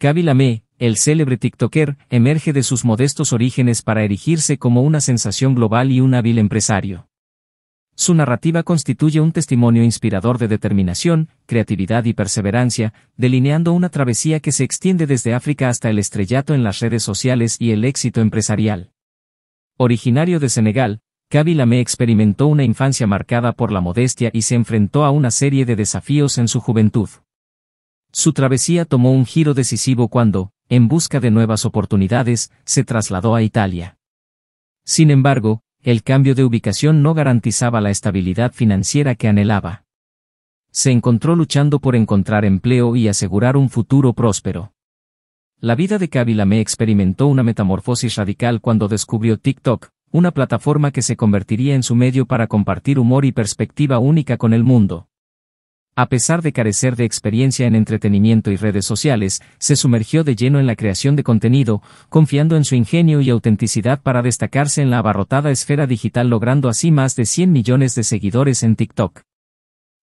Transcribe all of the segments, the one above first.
Kaby Lame, el célebre TikToker, emerge de sus modestos orígenes para erigirse como una sensación global y un hábil empresario. Su narrativa constituye un testimonio inspirador de determinación, creatividad y perseverancia, delineando una travesía que se extiende desde África hasta el estrellato en las redes sociales y el éxito empresarial. Originario de Senegal, Kaby Lame experimentó una infancia marcada por la modestia y se enfrentó a una serie de desafíos en su juventud. Su travesía tomó un giro decisivo cuando, en busca de nuevas oportunidades, se trasladó a Italia. Sin embargo, el cambio de ubicación no garantizaba la estabilidad financiera que anhelaba. Se encontró luchando por encontrar empleo y asegurar un futuro próspero. La vida de Kabilame experimentó una metamorfosis radical cuando descubrió TikTok, una plataforma que se convertiría en su medio para compartir humor y perspectiva única con el mundo a pesar de carecer de experiencia en entretenimiento y redes sociales, se sumergió de lleno en la creación de contenido, confiando en su ingenio y autenticidad para destacarse en la abarrotada esfera digital logrando así más de 100 millones de seguidores en TikTok.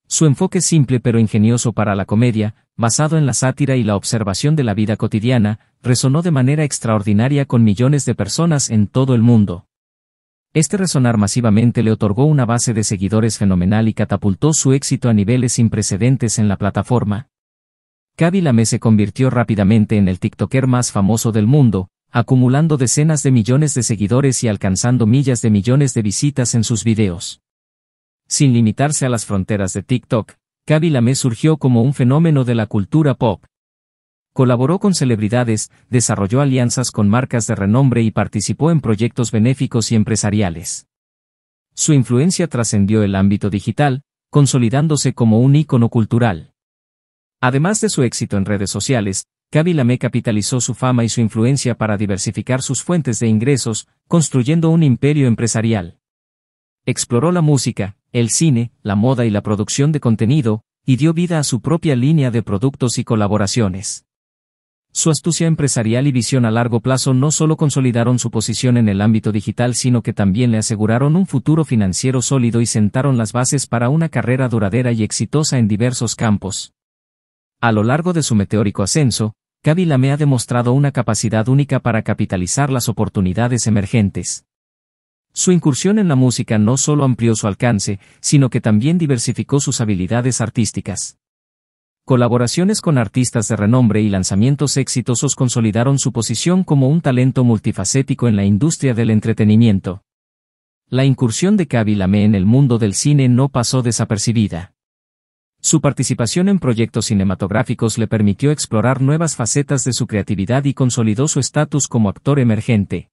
Su enfoque simple pero ingenioso para la comedia, basado en la sátira y la observación de la vida cotidiana, resonó de manera extraordinaria con millones de personas en todo el mundo. Este resonar masivamente le otorgó una base de seguidores fenomenal y catapultó su éxito a niveles sin precedentes en la plataforma. Kaby Lame se convirtió rápidamente en el TikToker más famoso del mundo, acumulando decenas de millones de seguidores y alcanzando millas de millones de visitas en sus videos. Sin limitarse a las fronteras de TikTok, Kaby Lame surgió como un fenómeno de la cultura pop, Colaboró con celebridades, desarrolló alianzas con marcas de renombre y participó en proyectos benéficos y empresariales. Su influencia trascendió el ámbito digital, consolidándose como un ícono cultural. Además de su éxito en redes sociales, Gaby Lamé capitalizó su fama y su influencia para diversificar sus fuentes de ingresos, construyendo un imperio empresarial. Exploró la música, el cine, la moda y la producción de contenido, y dio vida a su propia línea de productos y colaboraciones. Su astucia empresarial y visión a largo plazo no solo consolidaron su posición en el ámbito digital, sino que también le aseguraron un futuro financiero sólido y sentaron las bases para una carrera duradera y exitosa en diversos campos. A lo largo de su meteórico ascenso, Gaby me ha demostrado una capacidad única para capitalizar las oportunidades emergentes. Su incursión en la música no solo amplió su alcance, sino que también diversificó sus habilidades artísticas. Colaboraciones con artistas de renombre y lanzamientos exitosos consolidaron su posición como un talento multifacético en la industria del entretenimiento. La incursión de Kaby Lamé en el mundo del cine no pasó desapercibida. Su participación en proyectos cinematográficos le permitió explorar nuevas facetas de su creatividad y consolidó su estatus como actor emergente.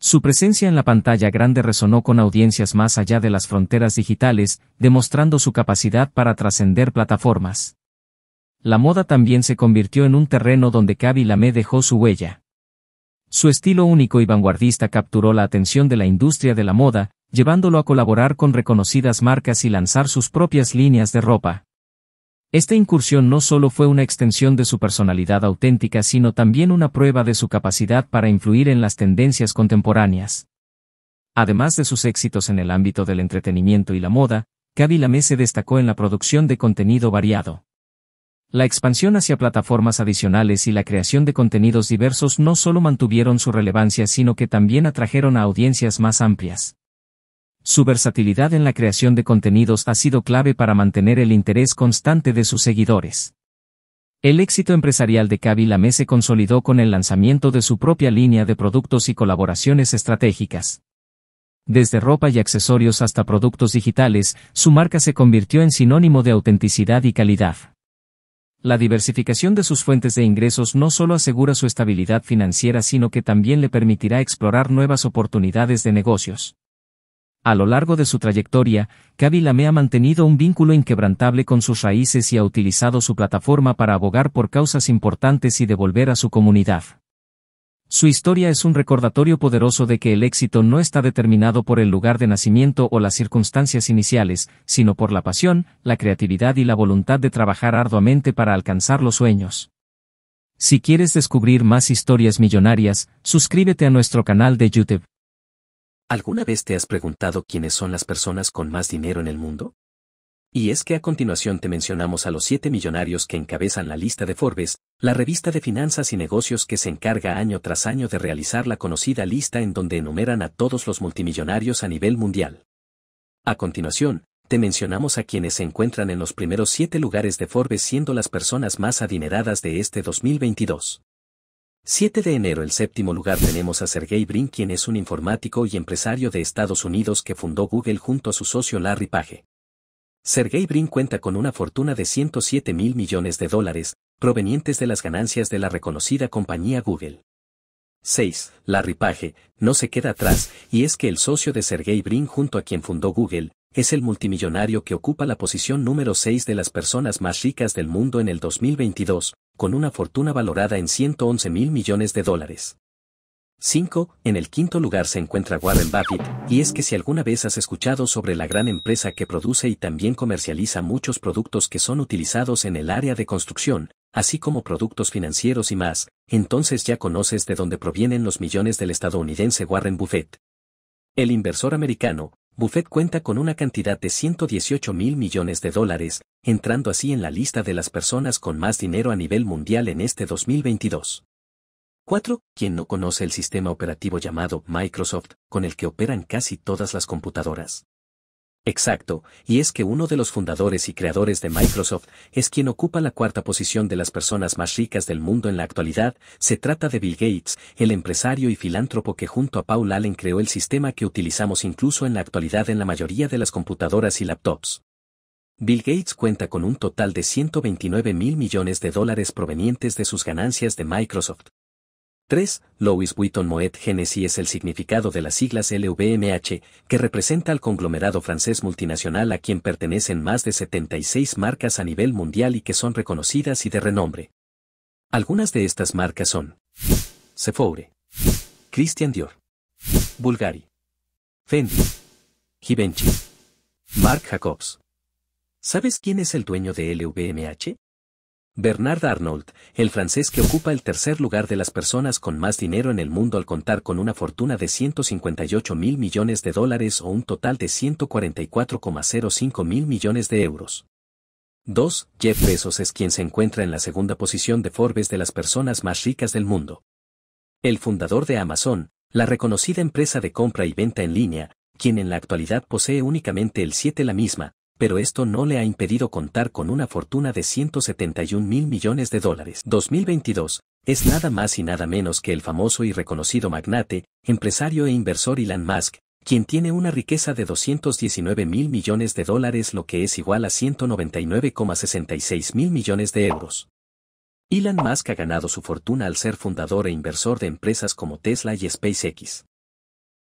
Su presencia en la pantalla grande resonó con audiencias más allá de las fronteras digitales, demostrando su capacidad para trascender plataformas. La moda también se convirtió en un terreno donde Kaby Lamé dejó su huella. Su estilo único y vanguardista capturó la atención de la industria de la moda, llevándolo a colaborar con reconocidas marcas y lanzar sus propias líneas de ropa. Esta incursión no solo fue una extensión de su personalidad auténtica, sino también una prueba de su capacidad para influir en las tendencias contemporáneas. Además de sus éxitos en el ámbito del entretenimiento y la moda, Kaby Lamé se destacó en la producción de contenido variado. La expansión hacia plataformas adicionales y la creación de contenidos diversos no solo mantuvieron su relevancia sino que también atrajeron a audiencias más amplias. Su versatilidad en la creación de contenidos ha sido clave para mantener el interés constante de sus seguidores. El éxito empresarial de Kaby Lame se consolidó con el lanzamiento de su propia línea de productos y colaboraciones estratégicas. Desde ropa y accesorios hasta productos digitales, su marca se convirtió en sinónimo de autenticidad y calidad. La diversificación de sus fuentes de ingresos no solo asegura su estabilidad financiera sino que también le permitirá explorar nuevas oportunidades de negocios. A lo largo de su trayectoria, Kaby ha mantenido un vínculo inquebrantable con sus raíces y ha utilizado su plataforma para abogar por causas importantes y devolver a su comunidad. Su historia es un recordatorio poderoso de que el éxito no está determinado por el lugar de nacimiento o las circunstancias iniciales, sino por la pasión, la creatividad y la voluntad de trabajar arduamente para alcanzar los sueños. Si quieres descubrir más historias millonarias, suscríbete a nuestro canal de YouTube. ¿Alguna vez te has preguntado quiénes son las personas con más dinero en el mundo? Y es que a continuación te mencionamos a los siete millonarios que encabezan la lista de Forbes, la revista de finanzas y negocios que se encarga año tras año de realizar la conocida lista en donde enumeran a todos los multimillonarios a nivel mundial. A continuación, te mencionamos a quienes se encuentran en los primeros siete lugares de Forbes siendo las personas más adineradas de este 2022. 7 de enero El séptimo lugar tenemos a Sergey Brin quien es un informático y empresario de Estados Unidos que fundó Google junto a su socio Larry Page. Sergey Brin cuenta con una fortuna de 107 mil millones de dólares, provenientes de las ganancias de la reconocida compañía Google. 6. La ripaje, no se queda atrás, y es que el socio de Sergey Brin junto a quien fundó Google, es el multimillonario que ocupa la posición número 6 de las personas más ricas del mundo en el 2022, con una fortuna valorada en 111 mil millones de dólares. 5. En el quinto lugar se encuentra Warren Buffett, y es que si alguna vez has escuchado sobre la gran empresa que produce y también comercializa muchos productos que son utilizados en el área de construcción, así como productos financieros y más, entonces ya conoces de dónde provienen los millones del estadounidense Warren Buffett. El inversor americano, Buffett cuenta con una cantidad de 118 mil millones de dólares, entrando así en la lista de las personas con más dinero a nivel mundial en este 2022. 4. Quien no conoce el sistema operativo llamado Microsoft, con el que operan casi todas las computadoras. Exacto, y es que uno de los fundadores y creadores de Microsoft es quien ocupa la cuarta posición de las personas más ricas del mundo en la actualidad, se trata de Bill Gates, el empresario y filántropo que junto a Paul Allen creó el sistema que utilizamos incluso en la actualidad en la mayoría de las computadoras y laptops. Bill Gates cuenta con un total de 129 mil millones de dólares provenientes de sus ganancias de Microsoft, 3. Louis Vuitton Moet Genesis es el significado de las siglas LVMH, que representa al conglomerado francés multinacional a quien pertenecen más de 76 marcas a nivel mundial y que son reconocidas y de renombre. Algunas de estas marcas son Sephora, Christian Dior, Bulgari, Fendi, Givenchy, Marc Jacobs. ¿Sabes quién es el dueño de LVMH? Bernard Arnold, el francés que ocupa el tercer lugar de las personas con más dinero en el mundo al contar con una fortuna de 158 mil millones de dólares o un total de 144,05 mil millones de euros. 2. Jeff Bezos es quien se encuentra en la segunda posición de Forbes de las personas más ricas del mundo. El fundador de Amazon, la reconocida empresa de compra y venta en línea, quien en la actualidad posee únicamente el 7 la misma, pero esto no le ha impedido contar con una fortuna de 171 mil millones de dólares. 2022 es nada más y nada menos que el famoso y reconocido magnate, empresario e inversor Elon Musk, quien tiene una riqueza de 219 mil millones de dólares, lo que es igual a 199,66 mil millones de euros. Elon Musk ha ganado su fortuna al ser fundador e inversor de empresas como Tesla y SpaceX.